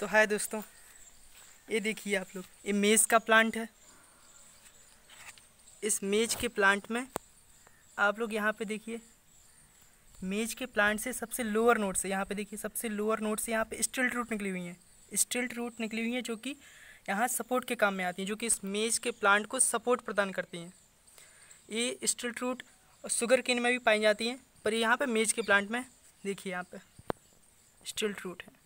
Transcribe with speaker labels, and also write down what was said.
Speaker 1: तो है दोस्तों ये देखिए आप लोग ये मेज़ का प्लांट है इस मेज के प्लांट में आप लोग यहाँ पे देखिए मेज के प्लांट से सबसे लोअर नोट से यहाँ पे देखिए सबसे लोअर नोट से यहाँ पे स्टिल्ट रूट निकली हुई हैं स्टिल्ट रूट निकली हुई हैं जो कि यहाँ सपोर्ट के काम में आती हैं जो कि इस मेज के प्लांट को सपोर्ट प्रदान करती हैं ये स्टिल्ट रूट शुगर केन में भी पाई जाती हैं पर यहाँ पर मेज के प्लांट में देखिए यहाँ पर स्टिल्ट रूट है